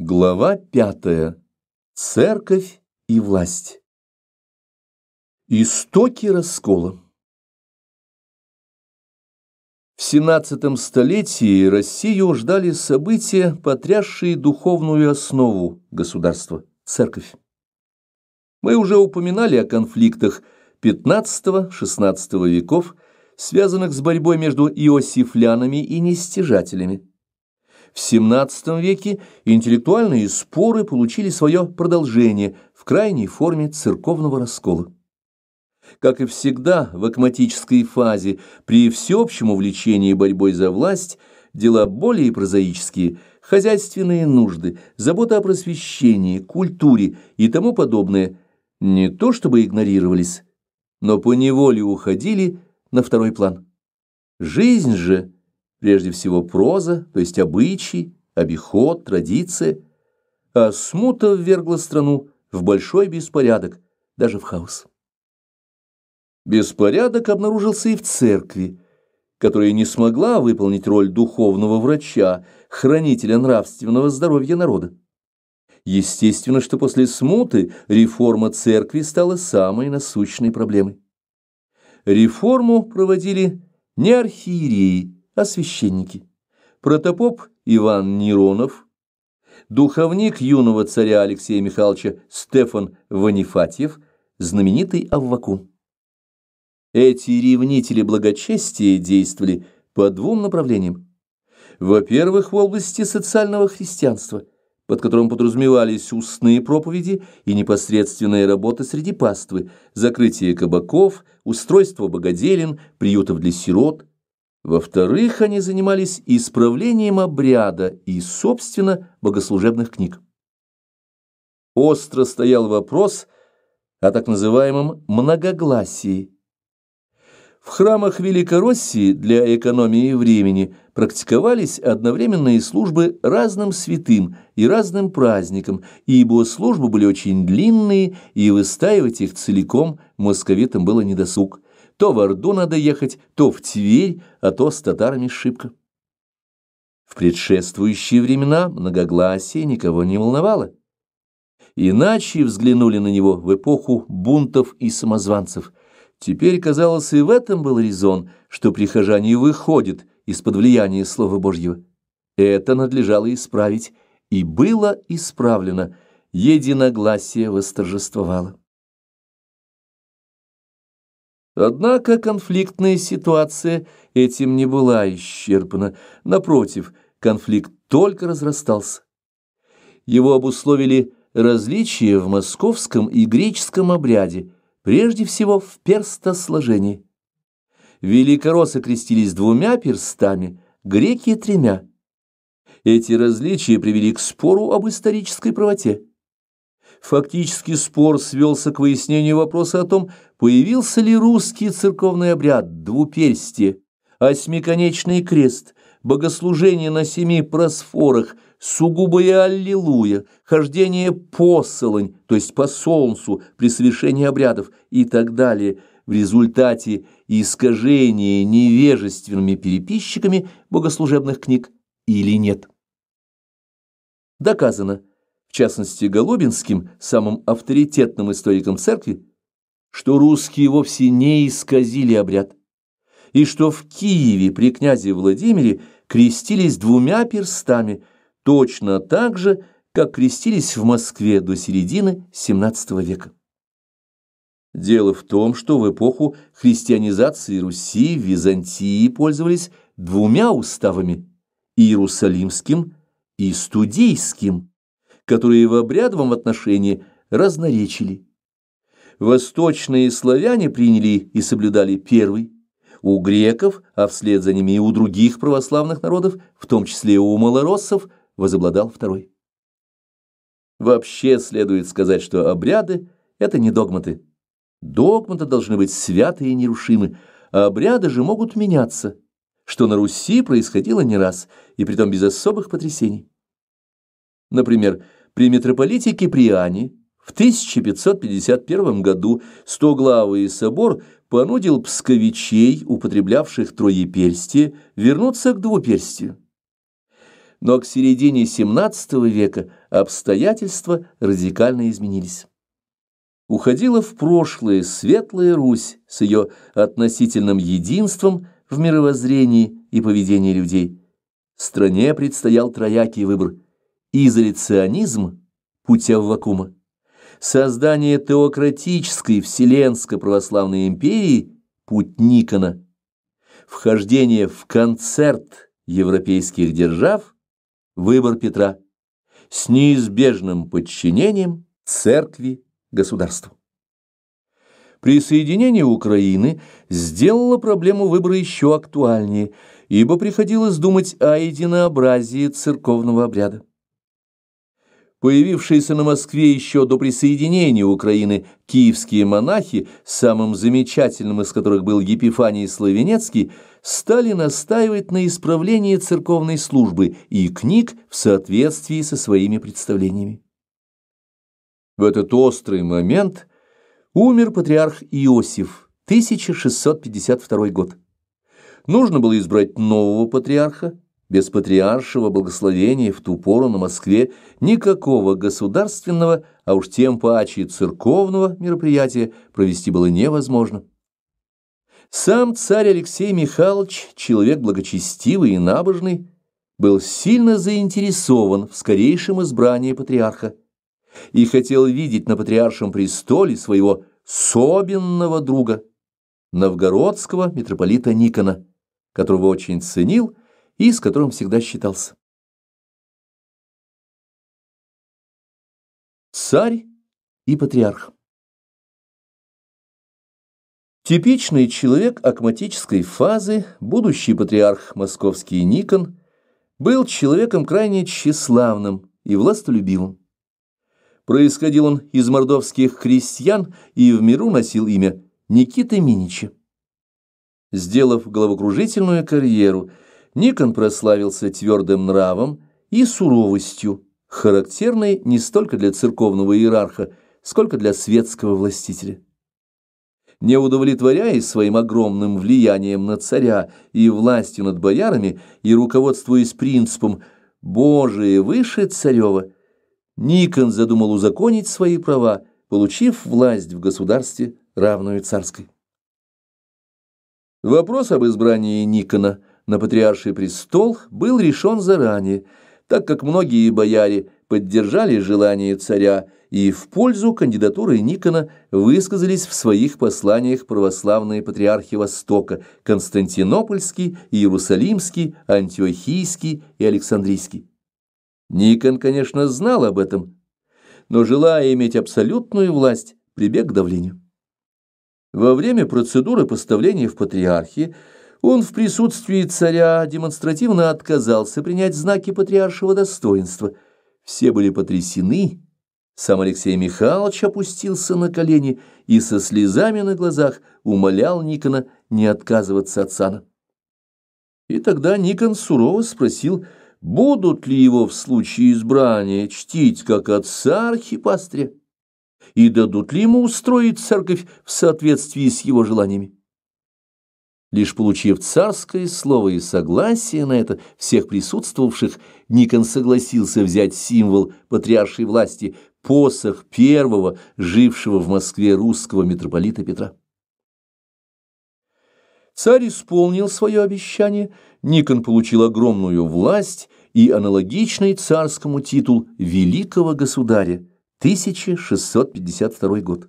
Глава пятая. Церковь и власть. Истоки раскола. В семнадцатом столетии Россию ждали события, потрясшие духовную основу государства – церковь. Мы уже упоминали о конфликтах XV-XVI веков, связанных с борьбой между иосифлянами и нестяжателями. В XVII веке интеллектуальные споры получили свое продолжение в крайней форме церковного раскола. Как и всегда в акматической фазе, при всеобщем увлечении борьбой за власть, дела более прозаические, хозяйственные нужды, забота о просвещении, культуре и тому подобное не то чтобы игнорировались, но поневоле уходили на второй план. Жизнь же – прежде всего проза, то есть обычаи, обиход, традиция, а смута ввергла страну в большой беспорядок, даже в хаос. Беспорядок обнаружился и в церкви, которая не смогла выполнить роль духовного врача, хранителя нравственного здоровья народа. Естественно, что после смуты реформа церкви стала самой насущной проблемой. Реформу проводили не архиереи, а священники. Протопоп Иван Неронов, духовник юного царя Алексея Михайловича Стефан Ванифатьев, знаменитый Аввакум. Эти ревнители благочестия действовали по двум направлениям. Во-первых, в области социального христианства, под которым подразумевались устные проповеди и непосредственная работа среди паствы, закрытие кабаков, устройство богоделин, приютов для сирот – во-вторых, они занимались исправлением обряда и, собственно, богослужебных книг. Остро стоял вопрос о так называемом многогласии. В храмах Великороссии для экономии времени практиковались одновременные службы разным святым и разным праздникам, ибо службы были очень длинные, и выстаивать их целиком московитам было недосуг. То в Орду надо ехать, то в Тверь, а то с татарами шибко. В предшествующие времена многогласие никого не волновало. Иначе взглянули на него в эпоху бунтов и самозванцев. Теперь, казалось, и в этом был резон, что прихожане выходят из-под влияния Слова Божьего. Это надлежало исправить, и было исправлено, единогласие восторжествовало. Однако конфликтная ситуация этим не была исчерпана. Напротив, конфликт только разрастался. Его обусловили различия в московском и греческом обряде, прежде всего в перстосложении. Великороссы крестились двумя перстами, греки – тремя. Эти различия привели к спору об исторической правоте. Фактически спор свелся к выяснению вопроса о том, появился ли русский церковный обряд двуперстие, осьмиконечный крест, богослужение на семи просфорах, сугубое аллилуйя, хождение посолонь, то есть по солнцу при совершении обрядов и так далее, в результате искажения невежественными переписчиками богослужебных книг или нет. Доказано в частности Голубинским, самым авторитетным историком церкви, что русские вовсе не исказили обряд, и что в Киеве при князе Владимире крестились двумя перстами, точно так же, как крестились в Москве до середины XVII века. Дело в том, что в эпоху христианизации Руси в Византии пользовались двумя уставами – Иерусалимским и Студийским – которые в обрядовом отношении разноречили. Восточные славяне приняли и соблюдали первый, у греков, а вслед за ними и у других православных народов, в том числе и у малороссов, возобладал второй. Вообще следует сказать, что обряды – это не догматы. Догматы должны быть святы и нерушимы, а обряды же могут меняться, что на Руси происходило не раз, и притом без особых потрясений. Например, при митрополите Киприане в 1551 году стоглавый собор понудил псковичей, употреблявших троеперстие, вернуться к двуперстию. Но к середине XVII века обстоятельства радикально изменились. Уходила в прошлое светлая Русь с ее относительным единством в мировоззрении и поведении людей. Стране предстоял троякий выбор – изоляционизм путя в вакуума, создание теократической вселенско-православной империи путь Никона, вхождение в концерт европейских держав выбор Петра с неизбежным подчинением церкви государству. Присоединение Украины сделало проблему выбора еще актуальнее, ибо приходилось думать о единообразии церковного обряда. Появившиеся на Москве еще до присоединения Украины киевские монахи, самым замечательным из которых был Епифаний Славенецкий, стали настаивать на исправлении церковной службы и книг в соответствии со своими представлениями. В этот острый момент умер патриарх Иосиф, 1652 год. Нужно было избрать нового патриарха, без патриаршего благословения в ту пору на Москве никакого государственного, а уж тем паче церковного мероприятия провести было невозможно. Сам царь Алексей Михайлович, человек благочестивый и набожный, был сильно заинтересован в скорейшем избрании патриарха и хотел видеть на патриаршем престоле своего собственного друга, новгородского митрополита Никона, которого очень ценил и с которым всегда считался. Царь и патриарх Типичный человек акматической фазы, будущий патриарх московский Никон, был человеком крайне тщеславным и властолюбивым. Происходил он из мордовских крестьян и в миру носил имя Никита Минича. Сделав головокружительную карьеру – Никон прославился твердым нравом и суровостью, характерной не столько для церковного иерарха, сколько для светского властителя. Не удовлетворяясь своим огромным влиянием на царя и властью над боярами и руководствуясь принципом «Божие выше царева», Никон задумал узаконить свои права, получив власть в государстве, равную царской. Вопрос об избрании Никона на патриарший престол был решен заранее, так как многие бояре поддержали желание царя и в пользу кандидатуры Никона высказались в своих посланиях православные патриархи Востока Константинопольский, Иерусалимский, Антиохийский и Александрийский. Никон, конечно, знал об этом, но, желая иметь абсолютную власть, прибег к давлению. Во время процедуры поставления в патриархии он в присутствии царя демонстративно отказался принять знаки патриаршего достоинства. Все были потрясены. Сам Алексей Михайлович опустился на колени и со слезами на глазах умолял Никона не отказываться от сана. И тогда Никон сурово спросил, будут ли его в случае избрания чтить как отца архипастря и дадут ли ему устроить церковь в соответствии с его желаниями. Лишь получив царское слово и согласие на это всех присутствовавших, Никон согласился взять символ патриаршей власти – посох первого, жившего в Москве русского митрополита Петра. Царь исполнил свое обещание, Никон получил огромную власть и аналогичный царскому титул «Великого государя» 1652 год.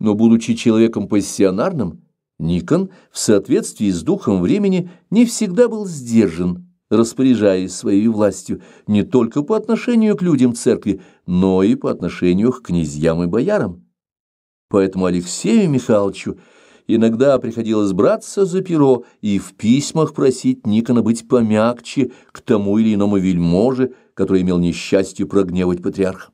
Но, будучи человеком пассионарным, Никон в соответствии с духом времени не всегда был сдержан, распоряжаясь своей властью не только по отношению к людям церкви, но и по отношению к князьям и боярам. Поэтому Алексею Михайловичу иногда приходилось браться за перо и в письмах просить Никона быть помягче к тому или иному вельможе, который имел несчастье прогневать патриарха.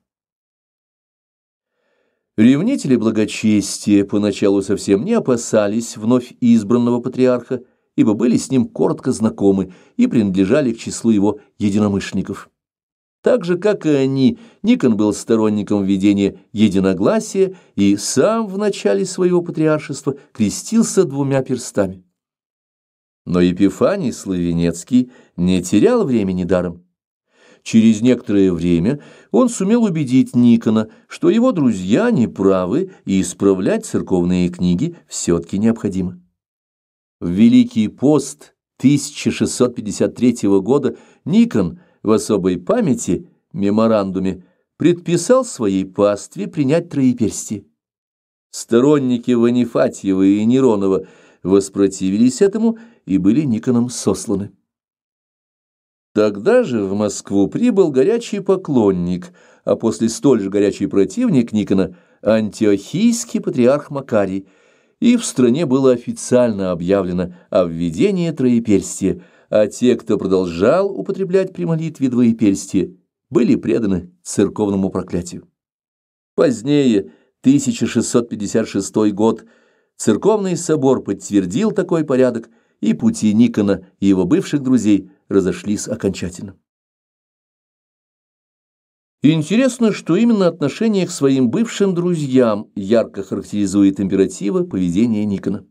Ревнители благочестия поначалу совсем не опасались вновь избранного патриарха, ибо были с ним коротко знакомы и принадлежали к числу его единомышленников. Так же, как и они, Никон был сторонником введения единогласия и сам в начале своего патриаршества крестился двумя перстами. Но Епифаний Славенецкий не терял времени даром. Через некоторое время он сумел убедить Никона, что его друзья неправы и исправлять церковные книги все-таки необходимо. В Великий пост 1653 года Никон в особой памяти, меморандуме, предписал своей пастве принять троеперстие. Сторонники Ванифатьева и Неронова воспротивились этому и были Никоном сосланы. Тогда же в Москву прибыл горячий поклонник, а после столь же горячий противник Никона – антиохийский патриарх Макарий, и в стране было официально объявлено о введении троеперстия, а те, кто продолжал употреблять при молитве двоеперстие, были преданы церковному проклятию. Позднее, 1656 год, церковный собор подтвердил такой порядок, и пути Никона и его бывших друзей – разошлись окончательно. Интересно, что именно отношение к своим бывшим друзьям ярко характеризует императива поведения Никона.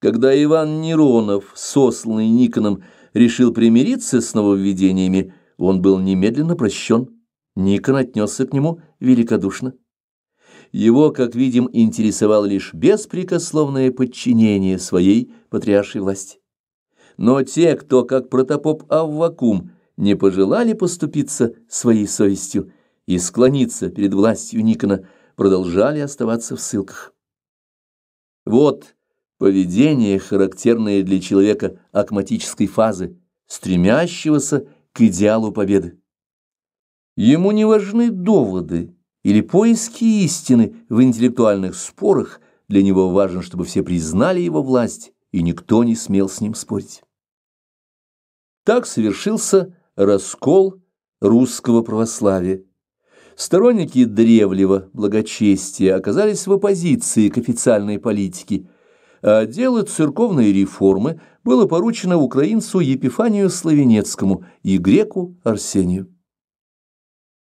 Когда Иван Неронов, сосланный Никоном, решил примириться с нововведениями, он был немедленно прощен. Никон отнесся к нему великодушно. Его, как видим, интересовало лишь беспрекословное подчинение своей патриаршей власти но те, кто, как протопоп Аввакум, не пожелали поступиться своей совестью и склониться перед властью Никона, продолжали оставаться в ссылках. Вот поведение, характерное для человека акматической фазы, стремящегося к идеалу победы. Ему не важны доводы или поиски истины в интеллектуальных спорах, для него важно, чтобы все признали его власть и никто не смел с ним спорить. Так совершился раскол русского православия. Сторонники древнего благочестия оказались в оппозиции к официальной политике, а дело церковной реформы было поручено украинцу Епифанию Славенецкому и греку Арсению.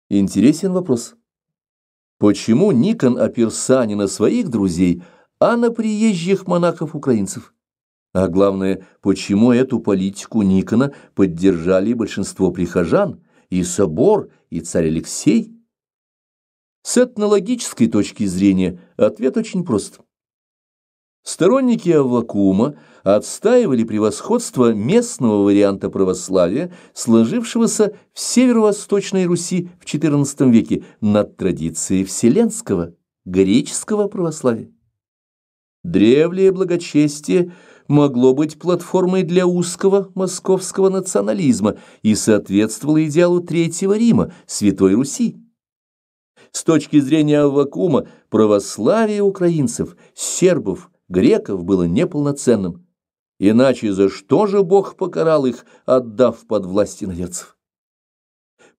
Интересен вопрос. Почему Никон оперся не на своих друзей, а на приезжих монахов-украинцев? А главное, почему эту политику Никона поддержали большинство прихожан, и собор, и царь Алексей? С этнологической точки зрения ответ очень прост. Сторонники Аввакума отстаивали превосходство местного варианта православия, сложившегося в северо-восточной Руси в XIV веке над традицией вселенского, греческого православия. Древнее благочестие – могло быть платформой для узкого московского национализма и соответствовало идеалу Третьего Рима, Святой Руси. С точки зрения Аввакума, православие украинцев, сербов, греков было неполноценным. Иначе за что же Бог покарал их, отдав под власть иноверцев?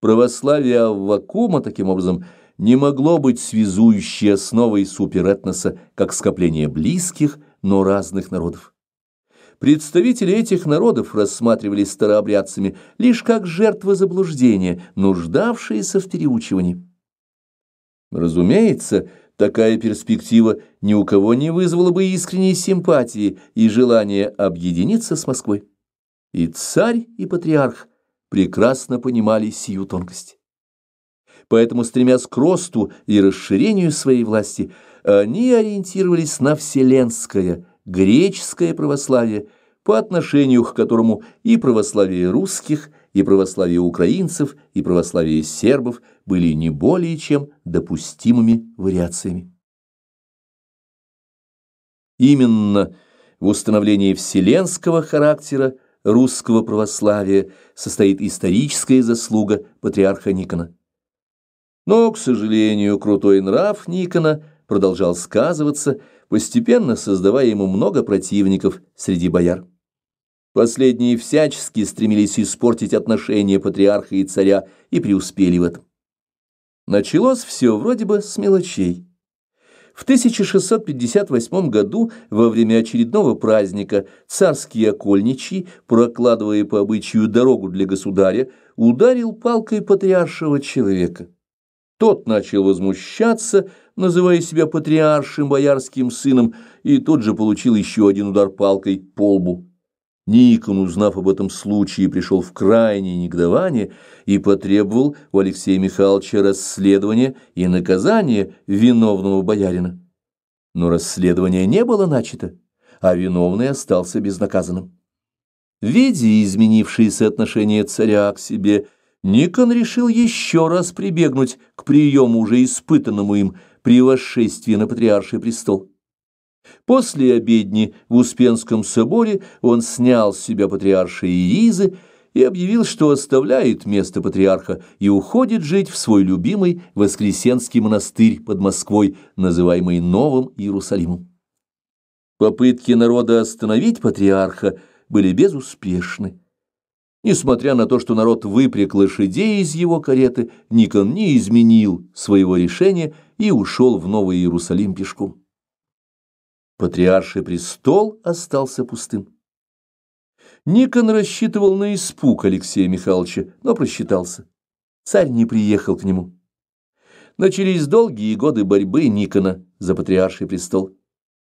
Православие Аввакума, таким образом, не могло быть связующей основой суперэтноса, как скопление близких, но разных народов. Представители этих народов рассматривались старообрядцами лишь как жертвы заблуждения, нуждавшиеся в переучивании. Разумеется, такая перспектива ни у кого не вызвала бы искренней симпатии и желания объединиться с Москвой. И царь, и патриарх прекрасно понимали сию тонкость. Поэтому, стремясь к росту и расширению своей власти, они ориентировались на вселенское – греческое православие, по отношению к которому и православие русских, и православие украинцев, и православие сербов были не более чем допустимыми вариациями. Именно в установлении вселенского характера русского православия состоит историческая заслуга патриарха Никона. Но, к сожалению, крутой нрав Никона продолжал сказываться – постепенно создавая ему много противников среди бояр. Последние всячески стремились испортить отношения патриарха и царя и преуспели в этом. Началось все вроде бы с мелочей. В 1658 году во время очередного праздника царские окольничий, прокладывая по обычаю дорогу для государя, ударил палкой патриаршего человека. Тот начал возмущаться, называя себя патриаршим боярским сыном, и тот же получил еще один удар палкой по лбу. Никон, узнав об этом случае, пришел в крайнее негодование и потребовал у Алексея Михайловича расследования и наказания виновного боярина. Но расследование не было начато, а виновный остался безнаказанным. Видя изменившиеся отношения царя к себе, Никон решил еще раз прибегнуть к приему, уже испытанному им при восшествии на патриарший престол. После обедни в Успенском соборе он снял с себя патриарша Иризы и объявил, что оставляет место патриарха и уходит жить в свой любимый Воскресенский монастырь под Москвой, называемый Новым Иерусалимом. Попытки народа остановить патриарха были безуспешны. Несмотря на то, что народ выпряг лошадей из его кареты, Никон не изменил своего решения и ушел в Новый Иерусалим пешком. Патриарший престол остался пустым. Никон рассчитывал на испуг Алексея Михайловича, но просчитался. Царь не приехал к нему. Начались долгие годы борьбы Никона за патриарший престол.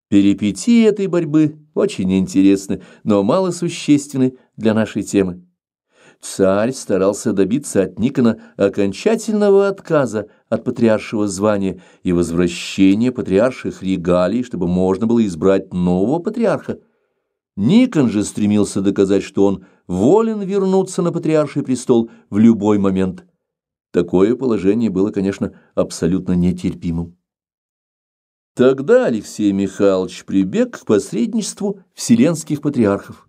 Перипетии этой борьбы очень интересны, но мало существенны для нашей темы царь старался добиться от Никона окончательного отказа от патриаршего звания и возвращения патриарших регалий, чтобы можно было избрать нового патриарха. Никон же стремился доказать, что он волен вернуться на патриарший престол в любой момент. Такое положение было, конечно, абсолютно нетерпимым. Тогда Алексей Михайлович прибег к посредничеству вселенских патриархов.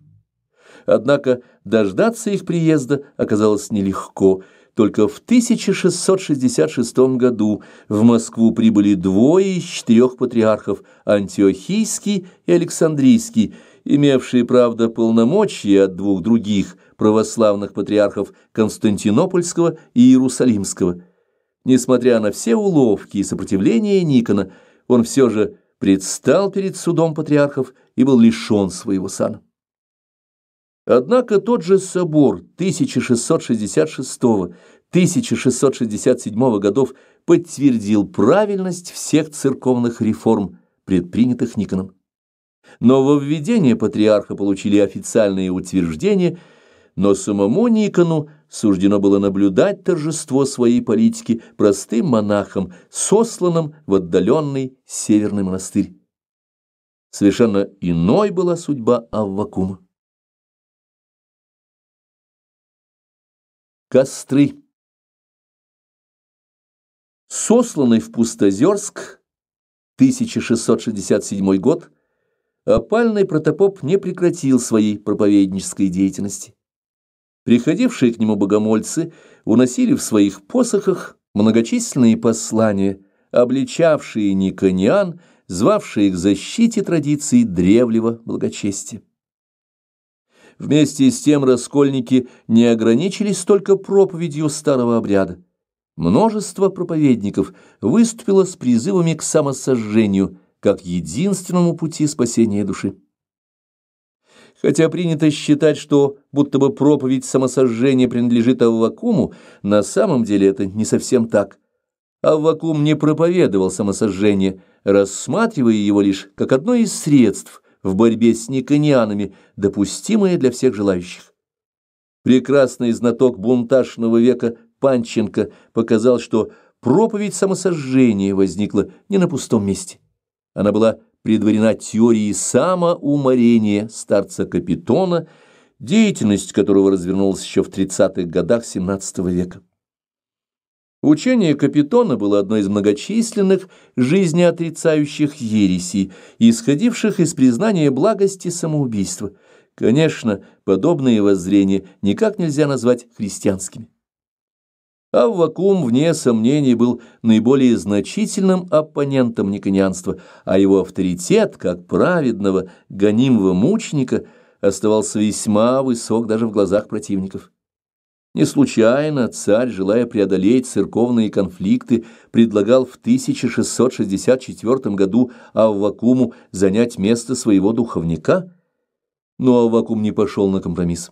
Однако дождаться их приезда оказалось нелегко. Только в 1666 году в Москву прибыли двое из четырех патриархов – Антиохийский и Александрийский, имевшие, правда, полномочия от двух других православных патриархов Константинопольского и Иерусалимского. Несмотря на все уловки и сопротивление Никона, он все же предстал перед судом патриархов и был лишен своего сана. Однако тот же собор 1666-1667 годов подтвердил правильность всех церковных реформ, предпринятых Никоном. введение патриарха получили официальные утверждения, но самому Никону суждено было наблюдать торжество своей политики простым монахом, сосланным в отдаленный северный монастырь. Совершенно иной была судьба Аввакума. Костры. Сосланный в Пустозерск, 1667 год, опальный протопоп не прекратил своей проповеднической деятельности. Приходившие к нему богомольцы уносили в своих посохах многочисленные послания, обличавшие никониан, звавшие к защите традиции древнего благочестия. Вместе с тем раскольники не ограничились только проповедью старого обряда. Множество проповедников выступило с призывами к самосожжению, как единственному пути спасения души. Хотя принято считать, что будто бы проповедь самосожжения принадлежит Аввакуму, на самом деле это не совсем так. Аввакум не проповедовал самосожжение, рассматривая его лишь как одно из средств – в борьбе с никонианами, допустимое для всех желающих. Прекрасный знаток бунташного века Панченко показал, что проповедь самосожжения возникла не на пустом месте. Она была предварена теорией самоуморения старца Капитона, деятельность которого развернулась еще в 30-х годах XVII века. Учение Капитона было одной из многочисленных жизнеотрицающих ересей, исходивших из признания благости самоубийства. Конечно, подобные воззрения никак нельзя назвать христианскими. Аввакум, вне сомнений, был наиболее значительным оппонентом никонианства, а его авторитет, как праведного, гонимого мученика, оставался весьма высок даже в глазах противников. Не случайно царь, желая преодолеть церковные конфликты, предлагал в 1664 году Аввакуму занять место своего духовника, но Аввакум не пошел на компромисс.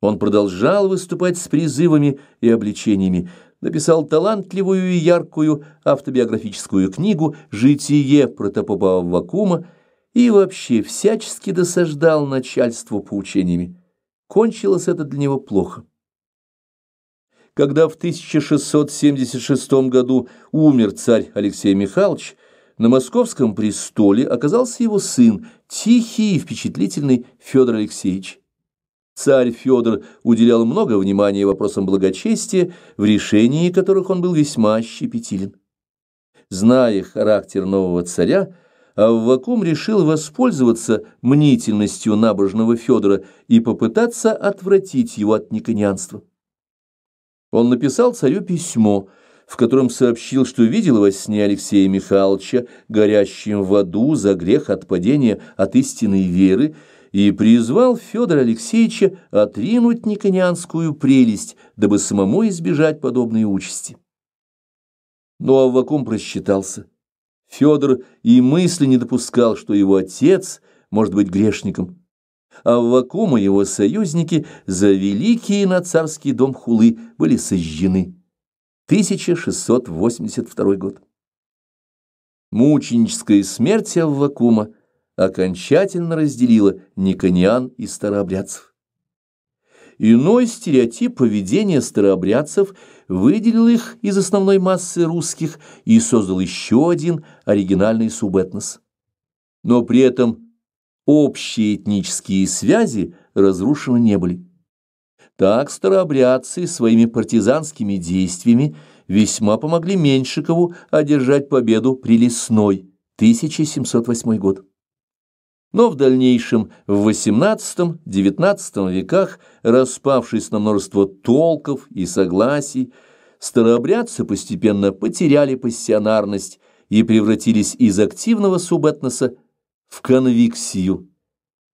Он продолжал выступать с призывами и обличениями, написал талантливую и яркую автобиографическую книгу «Житие протопопа Аввакума» и вообще всячески досаждал начальству поучениями. Кончилось это для него плохо когда в 1676 году умер царь Алексей Михайлович, на московском престоле оказался его сын, тихий и впечатлительный Федор Алексеевич. Царь Федор уделял много внимания вопросам благочестия, в решении которых он был весьма щепетилен. Зная характер нового царя, Аввакум решил воспользоваться мнительностью набожного Федора и попытаться отвратить его от никонианства. Он написал царю письмо, в котором сообщил, что видел во сне Алексея Михайловича, горящим в аду за грех отпадения от истинной веры, и призвал Федора Алексеевича отринуть никонианскую прелесть, дабы самому избежать подобной участи. Но ну, Аввакум просчитался. Федор и мысли не допускал, что его отец может быть грешником а Аввакум и его союзники за великие на царский дом Хулы были сожжены. 1682 год. Мученическая смерть Аввакума окончательно разделила никониан и старообрядцев. Иной стереотип поведения старообрядцев выделил их из основной массы русских и создал еще один оригинальный субэтнос. Но при этом общие этнические связи разрушены не были. Так старообрядцы своими партизанскими действиями весьма помогли Меньшикову одержать победу при Лесной, 1708 год. Но в дальнейшем, в XVIII-XIX веках, распавшись на множество толков и согласий, старообрядцы постепенно потеряли пассионарность и превратились из активного субэтноса в конвиксию.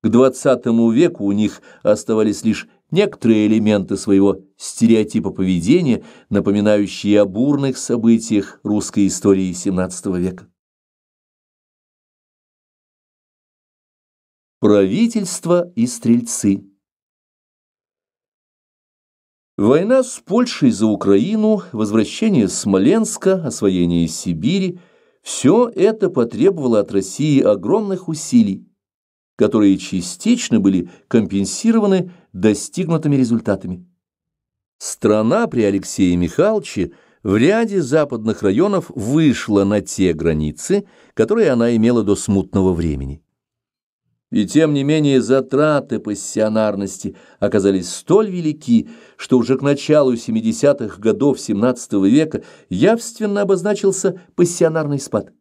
К двадцатому веку у них оставались лишь некоторые элементы своего стереотипа поведения, напоминающие о бурных событиях русской истории XVII века. Правительство и стрельцы Война с Польшей за Украину, возвращение Смоленска, освоение Сибири – все это потребовало от России огромных усилий, которые частично были компенсированы достигнутыми результатами. Страна при Алексее Михайловиче в ряде западных районов вышла на те границы, которые она имела до смутного времени. И тем не менее затраты пассионарности оказались столь велики, что уже к началу 70-х годов XVII века явственно обозначился пассионарный спад.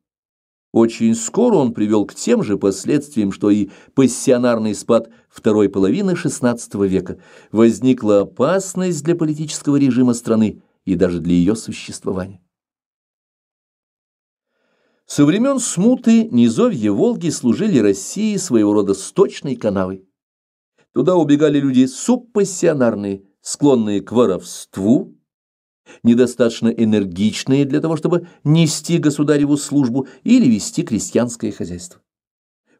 Очень скоро он привел к тем же последствиям, что и пассионарный спад второй половины XVI века. Возникла опасность для политического режима страны и даже для ее существования. Со времен смуты низовья Волги служили России своего рода сточной канавой. Туда убегали люди субпассионарные, склонные к воровству, недостаточно энергичные для того, чтобы нести государеву службу или вести крестьянское хозяйство.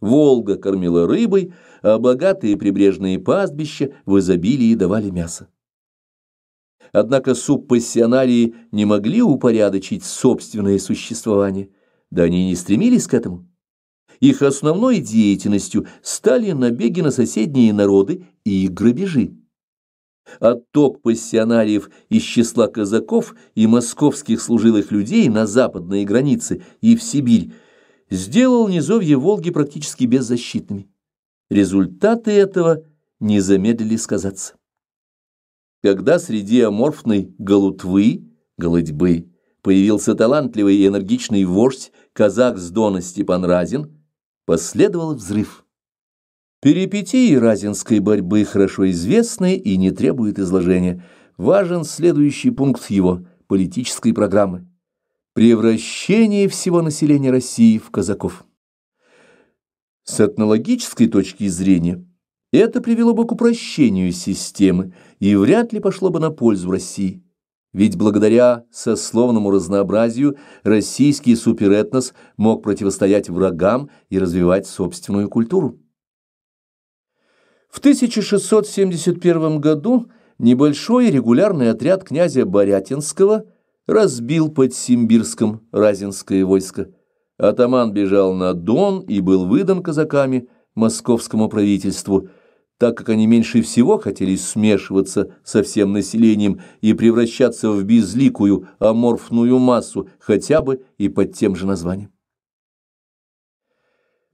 Волга кормила рыбой, а богатые прибрежные пастбища в изобилии давали мясо. Однако субпассионарии не могли упорядочить собственное существование да они не стремились к этому. Их основной деятельностью стали набеги на соседние народы и их грабежи. Отток пассионариев из числа казаков и московских служилых людей на западные границы и в Сибирь сделал низовье Волги практически беззащитными. Результаты этого не замедлили сказаться. Когда среди аморфной голутвы, голодьбы, появился талантливый и энергичный вождь казак с Дона Степан Разин, последовал взрыв. Перипетии разинской борьбы хорошо известны и не требуют изложения. Важен следующий пункт его политической программы. Превращение всего населения России в казаков. С этнологической точки зрения это привело бы к упрощению системы и вряд ли пошло бы на пользу России. Ведь благодаря сословному разнообразию российский суперэтнос мог противостоять врагам и развивать собственную культуру. В 1671 году небольшой регулярный отряд князя Борятинского разбил под Симбирском Разинское войско. Атаман бежал на Дон и был выдан казаками московскому правительству – так как они меньше всего хотели смешиваться со всем населением и превращаться в безликую аморфную массу, хотя бы и под тем же названием.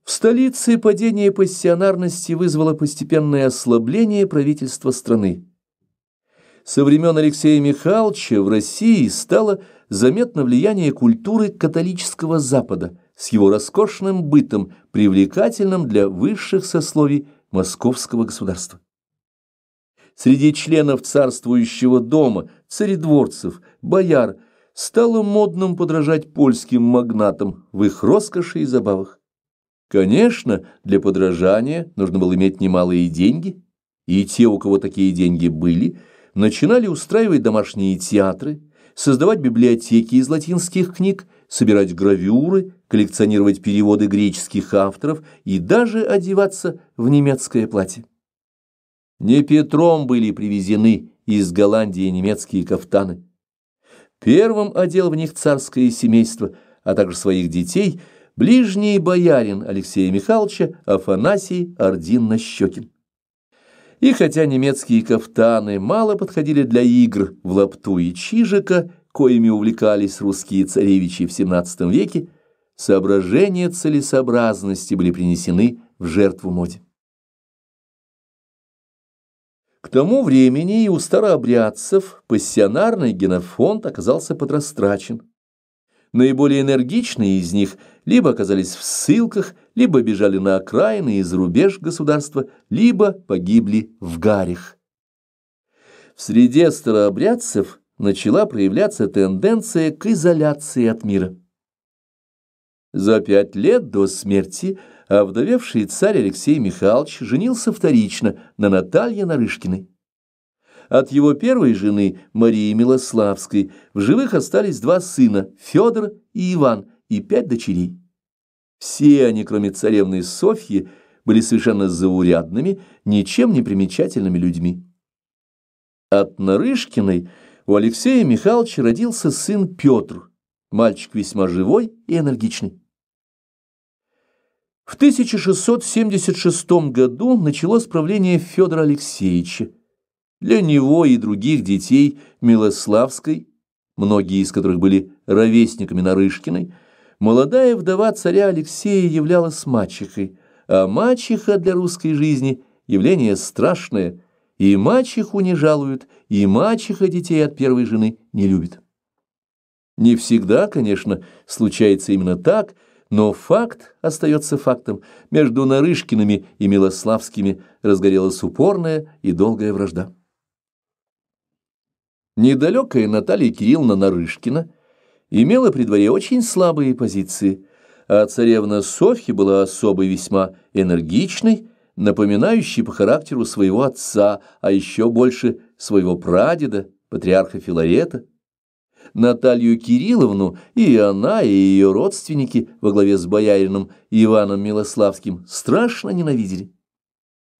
В столице падение пассионарности вызвало постепенное ослабление правительства страны. Со времен Алексея Михайловича в России стало заметно влияние культуры католического Запада с его роскошным бытом, привлекательным для высших сословий московского государства. Среди членов царствующего дома, царедворцев, бояр стало модным подражать польским магнатам в их роскоши и забавах. Конечно, для подражания нужно было иметь немалые деньги, и те, у кого такие деньги были, начинали устраивать домашние театры, создавать библиотеки из латинских книг собирать гравюры, коллекционировать переводы греческих авторов и даже одеваться в немецкое платье. Не Петром были привезены из Голландии немецкие кафтаны. Первым одел в них царское семейство, а также своих детей, ближний боярин Алексея Михайловича Афанасий Ордин-Нащекин. И хотя немецкие кафтаны мало подходили для игр в лапту и чижика, коими увлекались русские царевичи в XVII веке, соображения целесообразности были принесены в жертву моде. К тому времени и у старообрядцев пассионарный генофонд оказался подрастрачен. Наиболее энергичные из них либо оказались в ссылках, либо бежали на окраины и за рубеж государства, либо погибли в гарях. В среде старообрядцев – начала проявляться тенденция к изоляции от мира. За пять лет до смерти овдовевший царь Алексей Михайлович женился вторично на Наталье Нарышкиной. От его первой жены, Марии Милославской, в живых остались два сына, Федор и Иван, и пять дочерей. Все они, кроме царевны Софьи, были совершенно заурядными, ничем не примечательными людьми. От Нарышкиной – у Алексея Михайловича родился сын Петр, мальчик весьма живой и энергичный. В 1676 году началось правление Федора Алексеевича. Для него и других детей Милославской, многие из которых были ровесниками Нарышкиной, молодая вдова царя Алексея являлась мачехой, а мачеха для русской жизни – явление страшное, и мачеху не жалуют, и мачеха детей от первой жены не любит. Не всегда, конечно, случается именно так, но факт остается фактом. Между Нарышкиными и Милославскими разгорелась упорная и долгая вражда. Недалекая Наталья Кирилловна Нарышкина имела при дворе очень слабые позиции, а царевна Софья была особой весьма энергичной, напоминающей по характеру своего отца, а еще больше – своего прадеда, патриарха Филарета, Наталью Кирилловну, и она, и ее родственники во главе с боярином Иваном Милославским страшно ненавидели.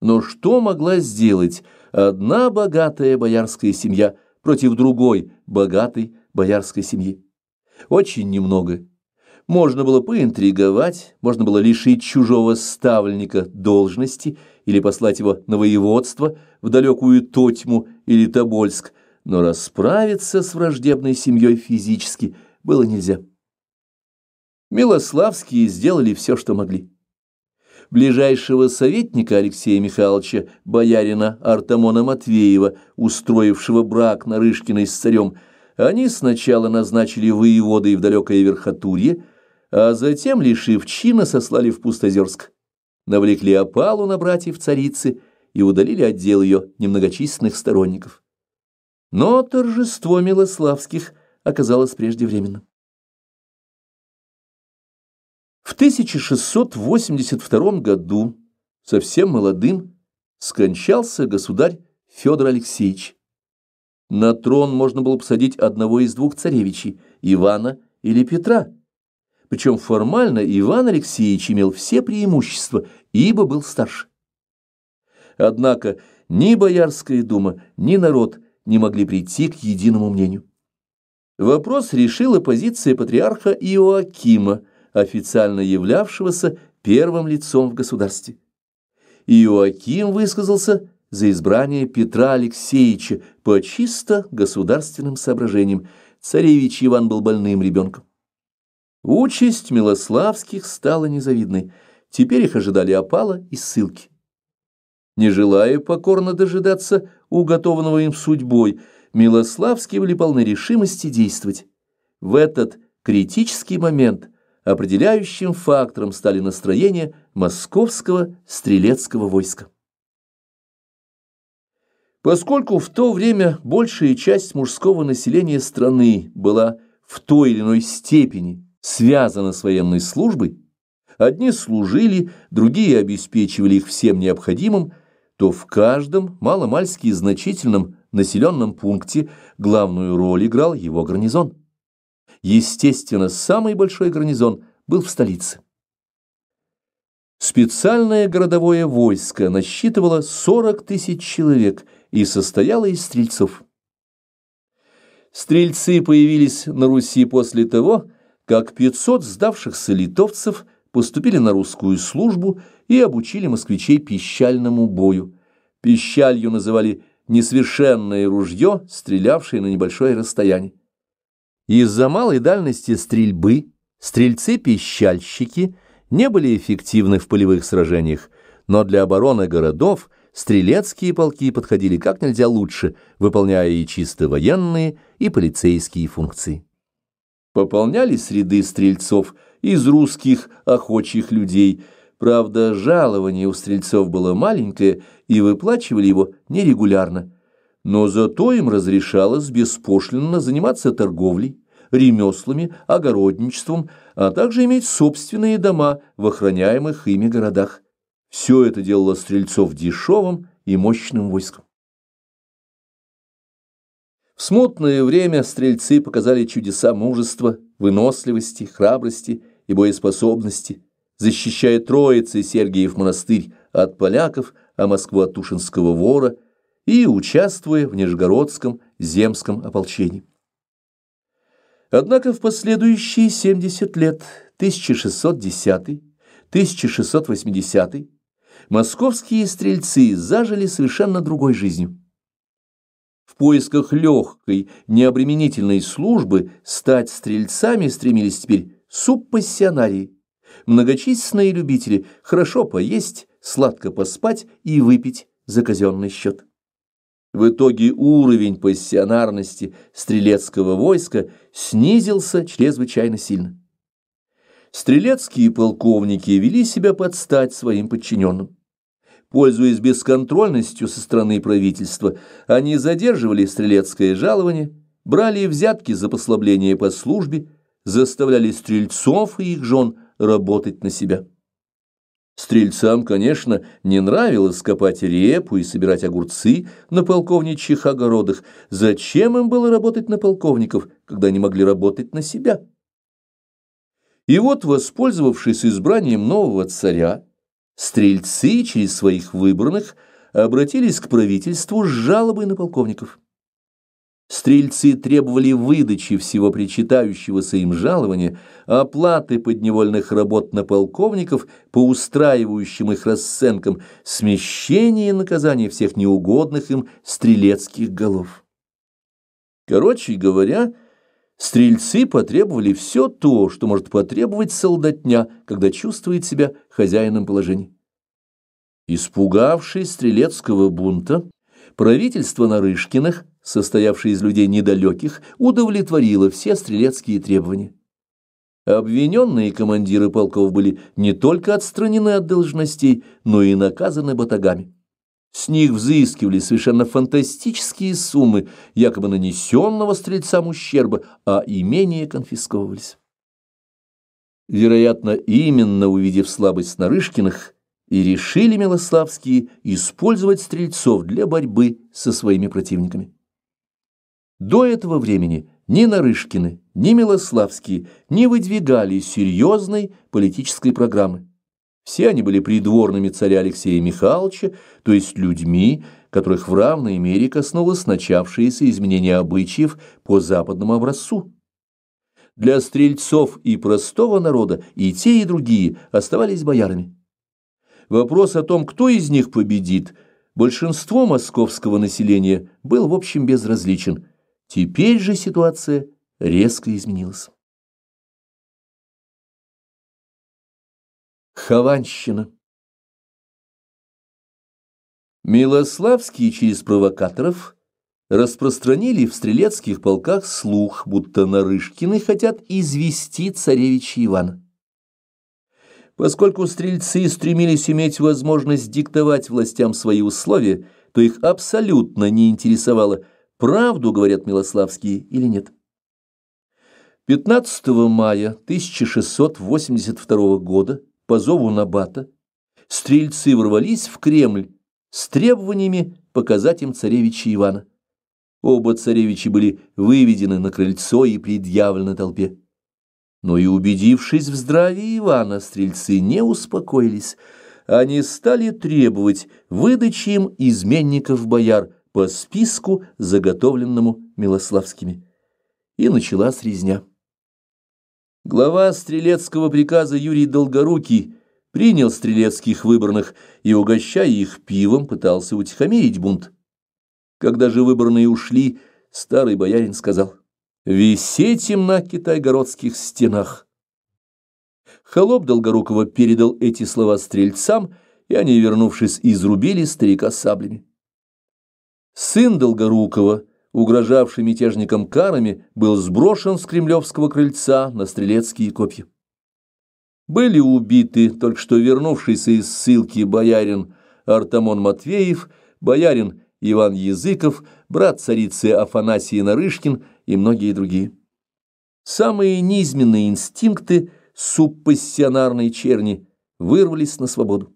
Но что могла сделать одна богатая боярская семья против другой богатой боярской семьи? Очень немного. Можно было поинтриговать, можно было лишить чужого ставленника должности или послать его на воеводство – в далекую Тотьму или Тобольск, но расправиться с враждебной семьей физически было нельзя. Милославские сделали все, что могли. Ближайшего советника Алексея Михайловича, боярина Артамона Матвеева, устроившего брак Нарышкиной с царем, они сначала назначили воеводой в далекое Верхотурье, а затем, лишив чина, сослали в Пустозерск. Навлекли опалу на братьев царицы – и удалили отдел ее немногочисленных сторонников. Но торжество Милославских оказалось преждевременным. В 1682 году, совсем молодым, скончался государь Федор Алексеевич. На трон можно было посадить одного из двух царевичей – Ивана или Петра. Причем формально Иван Алексеевич имел все преимущества, ибо был старше. Однако ни Боярская дума, ни народ не могли прийти к единому мнению. Вопрос решила позиция патриарха Иоакима, официально являвшегося первым лицом в государстве. Иоаким высказался за избрание Петра Алексеевича по чисто государственным соображениям. Царевич Иван был больным ребенком. Участь Милославских стала незавидной. Теперь их ожидали опала и ссылки. Не желая покорно дожидаться уготованного им судьбой, Милославский были полны решимости действовать. В этот критический момент определяющим фактором стали настроения московского стрелецкого войска. Поскольку в то время большая часть мужского населения страны была в той или иной степени связана с военной службой, одни служили, другие обеспечивали их всем необходимым, то в каждом маломальски значительном населенном пункте главную роль играл его гарнизон. Естественно, самый большой гарнизон был в столице. Специальное городовое войско насчитывало 40 тысяч человек и состояло из стрельцов. Стрельцы появились на Руси после того, как 500 сдавшихся литовцев поступили на русскую службу и обучили москвичей пищальному бою. Пищалью называли несовершенное ружье, стрелявшее на небольшое расстояние. Из-за малой дальности стрельбы стрельцы-пищальщики не были эффективны в полевых сражениях, но для обороны городов стрелецкие полки подходили как нельзя лучше, выполняя и чисто военные, и полицейские функции. Пополнялись ряды стрельцов – из русских охочьих людей. Правда, жалование у стрельцов было маленькое, и выплачивали его нерегулярно. Но зато им разрешалось беспошлинно заниматься торговлей, ремеслами, огородничеством, а также иметь собственные дома в охраняемых ими городах. Все это делало стрельцов дешевым и мощным войском. В смутное время стрельцы показали чудеса мужества, выносливости, храбрости и боеспособности, защищая Троицы Сергиев монастырь от поляков, а Москву от Тушинского вора и участвуя в Нижегородском земском ополчении. Однако в последующие 70 лет, 1610-1680, московские стрельцы зажили совершенно другой жизнью. В поисках легкой, необременительной службы стать стрельцами стремились теперь субпассионарии, многочисленные любители хорошо поесть, сладко поспать и выпить за казенный счет. В итоге уровень пассионарности стрелецкого войска снизился чрезвычайно сильно. Стрелецкие полковники вели себя под стать своим подчиненным. Пользуясь бесконтрольностью со стороны правительства, они задерживали стрелецкое жалование, брали взятки за послабление по службе, заставляли стрельцов и их жен работать на себя. Стрельцам, конечно, не нравилось копать репу и собирать огурцы на полковничьих огородах. Зачем им было работать на полковников, когда они могли работать на себя? И вот, воспользовавшись избранием нового царя, стрельцы через своих выбранных обратились к правительству с жалобой на полковников. Стрельцы требовали выдачи всего причитающегося им жалования, а оплаты подневольных работ на полковников по устраивающим их расценкам, смещение и наказание всех неугодных им стрелецких голов. Короче говоря, стрельцы потребовали все то, что может потребовать солдатня, когда чувствует себя хозяином положения. Испугавшись стрелецкого бунта, правительство Нарышкиных – состоявшее из людей недалеких, удовлетворило все стрелецкие требования. Обвиненные командиры полков были не только отстранены от должностей, но и наказаны батагами. С них взыскивали совершенно фантастические суммы якобы нанесенного стрельцам ущерба, а имения конфисковывались. Вероятно, именно увидев слабость Нарышкиных, и решили милославские использовать стрельцов для борьбы со своими противниками. До этого времени ни Нарышкины, ни Милославские не выдвигали серьезной политической программы. Все они были придворными царя Алексея Михайловича, то есть людьми, которых в равной мере коснулось начавшееся изменение обычаев по западному образцу. Для стрельцов и простого народа и те, и другие оставались боярами. Вопрос о том, кто из них победит, большинство московского населения был в общем безразличен – Теперь же ситуация резко изменилась. Хованщина Милославские через провокаторов распространили в стрелецких полках слух, будто Нарышкины хотят извести царевича Ивана. Поскольку стрельцы стремились иметь возможность диктовать властям свои условия, то их абсолютно не интересовало – правду говорят Милославские или нет. 15 мая 1682 года по зову Набата стрельцы ворвались в Кремль с требованиями показать им царевича Ивана. Оба царевичи были выведены на крыльцо и предъявлены толпе. Но и убедившись в здравии Ивана, стрельцы не успокоились. Они стали требовать выдачи им изменников бояр – по списку, заготовленному Милославскими. И началась резня. Глава стрелецкого приказа Юрий Долгорукий принял стрелецких выборных и, угощая их пивом, пытался утихомирить бунт. Когда же выборные ушли, старый боярин сказал, «Висеть им на китайгородских стенах». Холоп Долгорукого передал эти слова стрельцам, и они, вернувшись, изрубили старика саблями. Сын Долгорукова, угрожавший мятежникам карами, был сброшен с кремлевского крыльца на стрелецкие копья. Были убиты только что вернувшийся из ссылки боярин Артамон Матвеев, боярин Иван Языков, брат царицы Афанасии Нарышкин и многие другие. Самые низменные инстинкты суппассионарной черни вырвались на свободу.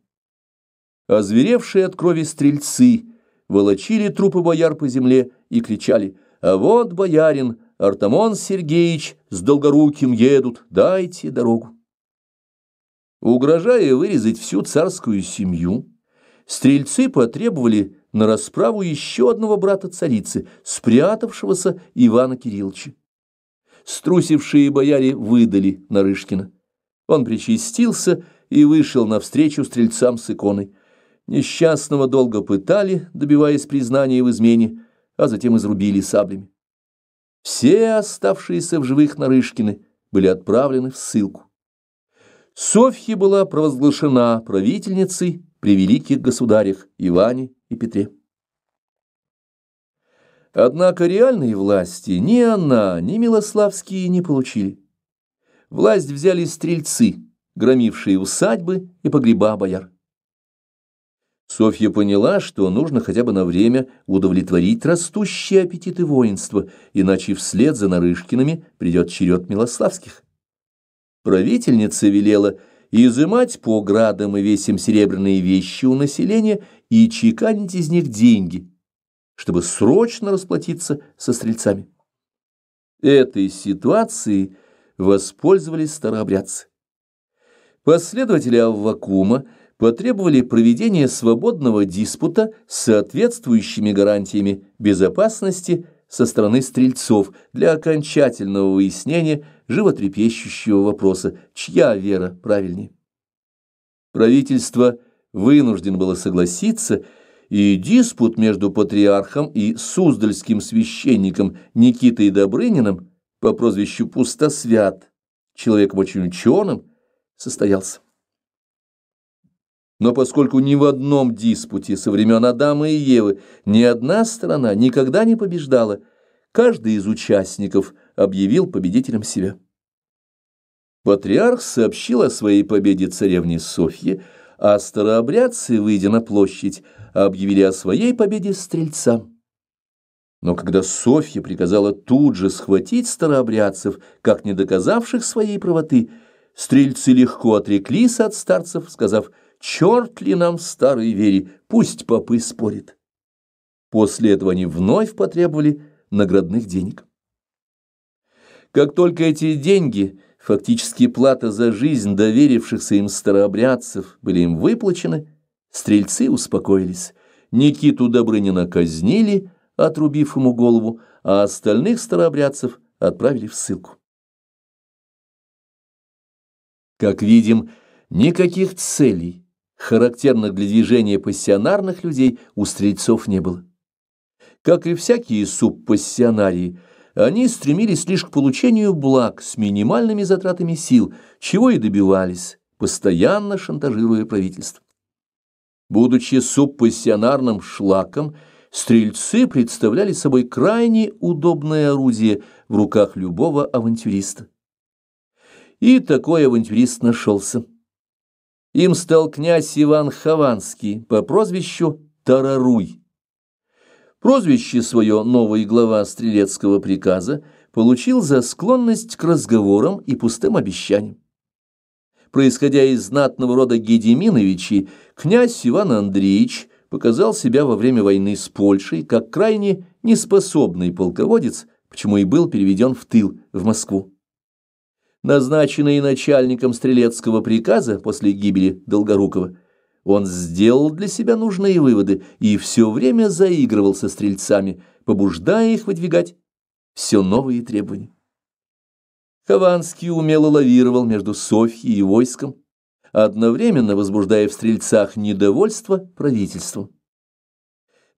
Озверевшие от крови стрельцы – волочили трупы бояр по земле и кричали «А вот боярин, Артамон Сергеевич с Долгоруким едут, дайте дорогу». Угрожая вырезать всю царскую семью, стрельцы потребовали на расправу еще одного брата царицы, спрятавшегося Ивана Кирилловича. Струсившие бояре выдали Нарышкина. Он причастился и вышел навстречу стрельцам с иконой. Несчастного долго пытали, добиваясь признания в измене, а затем изрубили саблями. Все оставшиеся в живых Нарышкины были отправлены в ссылку. Софья была провозглашена правительницей при великих государях Иване и Петре. Однако реальной власти ни она, ни Милославские не получили. Власть взяли стрельцы, громившие усадьбы и погреба бояр. Софья поняла, что нужно хотя бы на время удовлетворить растущие аппетиты воинства, иначе вслед за Нарышкиными придет черед Милославских. Правительница велела изымать по градам и весим серебряные вещи у населения и чеканить из них деньги, чтобы срочно расплатиться со стрельцами. Этой ситуацией воспользовались старообрядцы. Последователи Аввакума – потребовали проведения свободного диспута с соответствующими гарантиями безопасности со стороны стрельцов для окончательного выяснения животрепещущего вопроса, чья вера правильнее. Правительство вынуждено было согласиться, и диспут между патриархом и суздальским священником Никитой Добрыниным по прозвищу Пустосвят, человеком очень ученым, состоялся. Но поскольку ни в одном диспуте со времен Адама и Евы ни одна страна никогда не побеждала, каждый из участников объявил победителем себя. Патриарх сообщил о своей победе царевне Софье, а старообрядцы, выйдя на площадь, объявили о своей победе стрельцам. Но когда Софья приказала тут же схватить старообрядцев, как не доказавших своей правоты, стрельцы легко отреклись от старцев, сказав – Черт ли нам старой вере, пусть попы спорят. После этого они вновь потребовали наградных денег. Как только эти деньги, фактически плата за жизнь доверившихся им старообрядцев, были им выплачены, стрельцы успокоились. Никиту Добрынина казнили, отрубив ему голову, а остальных старообрядцев отправили в ссылку. Как видим, никаких целей, характерных для движения пассионарных людей у стрельцов не было. Как и всякие субпассионарии, они стремились лишь к получению благ с минимальными затратами сил, чего и добивались, постоянно шантажируя правительство. Будучи субпассионарным шлаком, стрельцы представляли собой крайне удобное орудие в руках любого авантюриста. И такой авантюрист нашелся. Им стал князь Иван Хованский по прозвищу Тараруй. Прозвище свое новый глава Стрелецкого приказа получил за склонность к разговорам и пустым обещаниям. Происходя из знатного рода Гедеминовичей, князь Иван Андреевич показал себя во время войны с Польшей как крайне неспособный полководец, почему и был переведен в тыл, в Москву назначенный начальником стрелецкого приказа после гибели Долгорукова, он сделал для себя нужные выводы и все время заигрывал со стрельцами, побуждая их выдвигать все новые требования. Хованский умело лавировал между Софьей и войском, одновременно возбуждая в стрельцах недовольство правительству.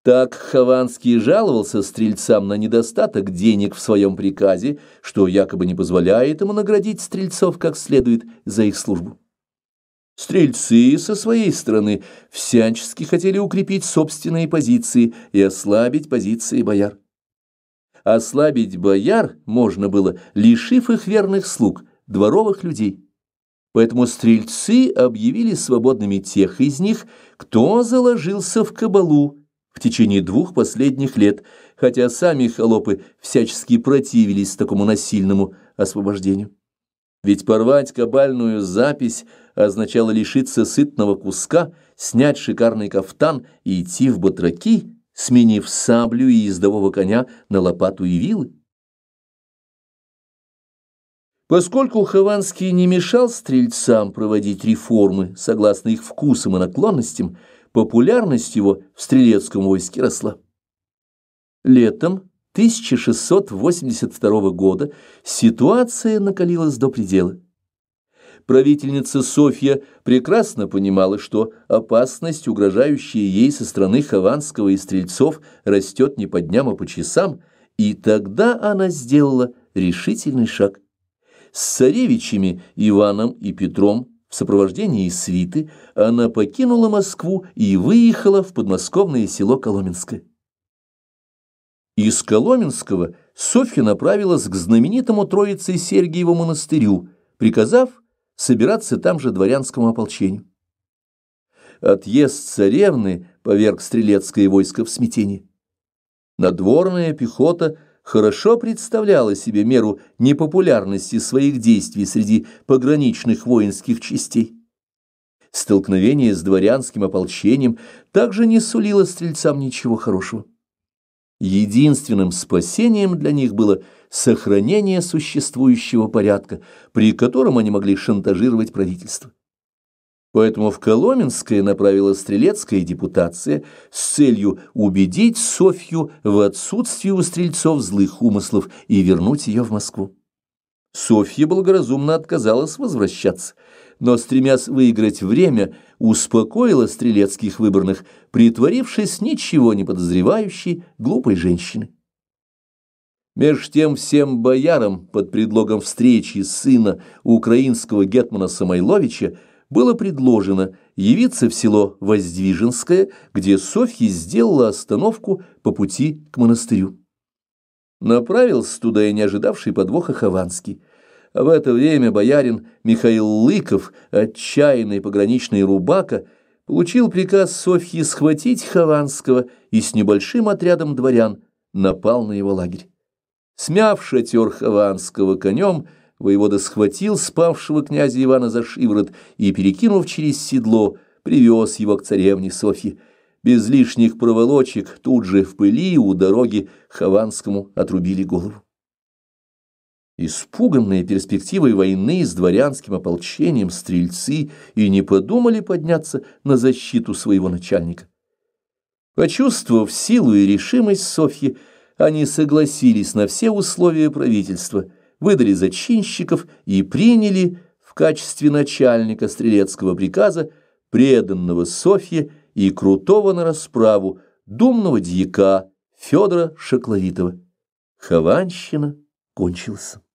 Так Хованский жаловался стрельцам на недостаток денег в своем приказе, что якобы не позволяет ему наградить стрельцов как следует за их службу. Стрельцы со своей стороны всячески хотели укрепить собственные позиции и ослабить позиции бояр. Ослабить бояр можно было, лишив их верных слуг, дворовых людей. Поэтому стрельцы объявили свободными тех из них, кто заложился в кабалу в течение двух последних лет, хотя сами холопы всячески противились такому насильному освобождению. Ведь порвать кабальную запись означало лишиться сытного куска, снять шикарный кафтан и идти в батраки, сменив саблю и ездового коня на лопату и вилы. Поскольку Хованский не мешал стрельцам проводить реформы согласно их вкусам и наклонностям, популярность его в стрелецком войске росла. Летом 1682 года ситуация накалилась до предела. Правительница Софья прекрасно понимала, что опасность, угрожающая ей со стороны Хованского и Стрельцов, растет не по дням, а по часам, и тогда она сделала решительный шаг. С царевичами Иваном и Петром в сопровождении свиты она покинула Москву и выехала в подмосковное село Коломенское. Из Коломенского Софья направилась к знаменитому Троице Сергиеву монастырю, приказав собираться там же дворянскому ополчению. Отъезд царевны поверг стрелецкое войско в смятение. Надворная пехота хорошо представляла себе меру непопулярности своих действий среди пограничных воинских частей. Столкновение с дворянским ополчением также не сулило стрельцам ничего хорошего. Единственным спасением для них было сохранение существующего порядка, при котором они могли шантажировать правительство. Поэтому в Коломенское направила стрелецкая депутация с целью убедить Софью в отсутствии у стрельцов злых умыслов и вернуть ее в Москву. Софья благоразумно отказалась возвращаться, но, стремясь выиграть время, успокоила стрелецких выборных, притворившись ничего не подозревающей глупой женщины. Меж тем всем боярам под предлогом встречи сына украинского гетмана Самойловича было предложено явиться в село Воздвиженское, где Софья сделала остановку по пути к монастырю. Направился туда и неожидавший подвоха Хованский. А в это время боярин Михаил Лыков, отчаянный пограничный рубака, получил приказ Софьи схватить Хованского и с небольшим отрядом дворян напал на его лагерь. Смяв шатер Хованского конем, воевода схватил спавшего князя Ивана за шиворот и, перекинув через седло, привез его к царевне Софье. Без лишних проволочек тут же в пыли у дороги Хованскому отрубили голову. Испуганные перспективой войны с дворянским ополчением стрельцы и не подумали подняться на защиту своего начальника. Почувствовав силу и решимость Софьи, они согласились на все условия правительства – выдали зачинщиков и приняли в качестве начальника стрелецкого приказа преданного Софье и крутого на расправу думного дьяка Федора Шакловитова. Хованщина кончился.